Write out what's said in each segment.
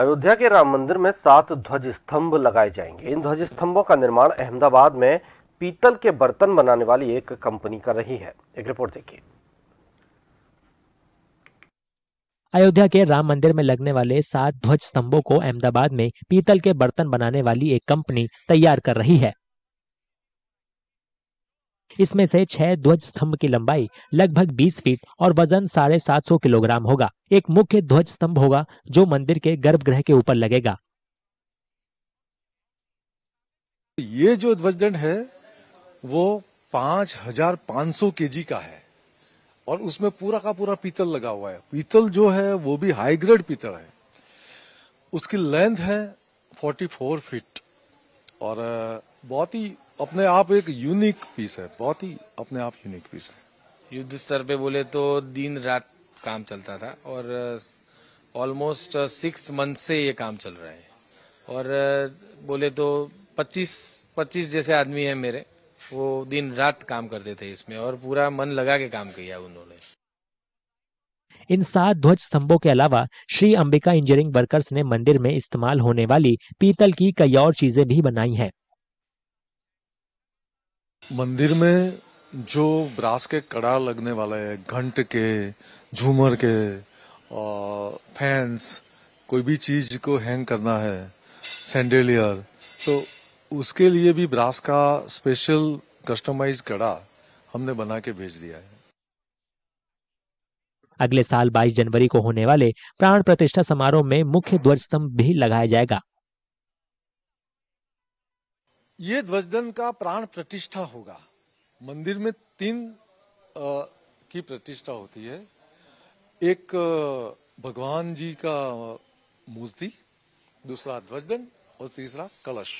अयोध्या के राम मंदिर में सात ध्वज स्तंभ लगाए जाएंगे इन ध्वज स्तंभों का निर्माण अहमदाबाद में पीतल के बर्तन बनाने वाली एक कंपनी कर रही है एक रिपोर्ट देखिए अयोध्या के राम मंदिर में लगने वाले सात ध्वज स्तंभों को अहमदाबाद में पीतल के बर्तन बनाने वाली एक कंपनी तैयार कर रही है इसमें से छह ध्वज स्तंभ की लंबाई लगभग 20 फीट और वजन साढ़े सात सौ किलोग्राम होगा एक मुख्य ध्वज स्तंभ होगा जो मंदिर के गर्भगृह के ऊपर लगेगा ये जो ध्वजदंड है वो पांच हजार पांच सौ के जी का है और उसमें पूरा का पूरा पीतल लगा हुआ है पीतल जो है वो भी हाई ग्रेड पीतल है उसकी लेंथ है 44 फीट और बहुत ही अपने आप एक यूनिक पीस है बहुत ही अपने आप यूनिक पीस है युद्ध स्तर पे बोले तो दिन रात काम चलता था और ऑलमोस्ट सिक्स मंथ से ये काम चल रहा है और बोले तो 25 25 जैसे आदमी है मेरे वो दिन रात काम करते थे इसमें और पूरा मन लगा के काम किया उन्होंने इन सात ध्वज स्तंभों के अलावा श्री अंबिका इंजीनियरिंग वर्कर्स ने मंदिर में इस्तेमाल होने वाली पीतल की कई और चीजें भी बनाई हैं मंदिर में जो ब्रास के कड़ा लगने वाले है घंट के झूमर के और फैंस कोई भी चीज को हैंग करना है सैंडेलियर तो उसके लिए भी ब्रास का स्पेशल कस्टमाइज कड़ा हमने बना के भेज दिया है अगले साल 22 जनवरी को होने वाले प्राण प्रतिष्ठा समारोह में मुख्य ध्वज स्तंभ भी लगाया जाएगा ये ध्वजदन का प्राण प्रतिष्ठा होगा मंदिर में तीन आ, की प्रतिष्ठा होती है एक भगवान जी का मूर्ति दूसरा ध्वजदन और तीसरा कलश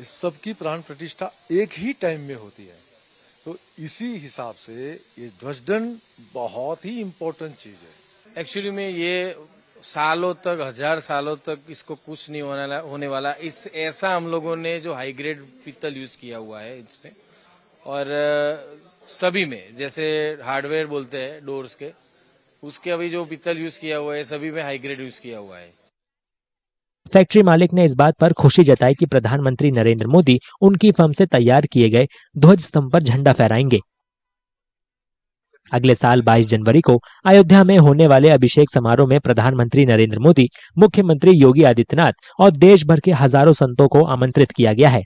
इस सब की प्राण प्रतिष्ठा एक ही टाइम में होती है तो इसी हिसाब से ये ध्वजदन बहुत ही इम्पोर्टेंट चीज है एक्चुअली में ये सालों तक हजार सालों तक इसको कुछ नहीं होने होने वाला इस ऐसा हम लोगों ने जो हाई ग्रेड पीतल यूज किया हुआ है इसमें और सभी में जैसे हार्डवेयर बोलते हैं डोर्स के उसके अभी जो पीतल यूज किया हुआ है सभी में हाई ग्रेड यूज किया हुआ है फैक्ट्री मालिक ने इस बात पर खुशी जताई कि प्रधानमंत्री नरेंद्र मोदी उनकी फर्म से तैयार किए गए ध्वज स्तंभ पर झंडा फहराएंगे अगले साल 22 जनवरी को अयोध्या में होने वाले अभिषेक समारोह में प्रधानमंत्री नरेंद्र मोदी मुख्यमंत्री योगी आदित्यनाथ और देश भर के हजारों संतों को आमंत्रित किया गया है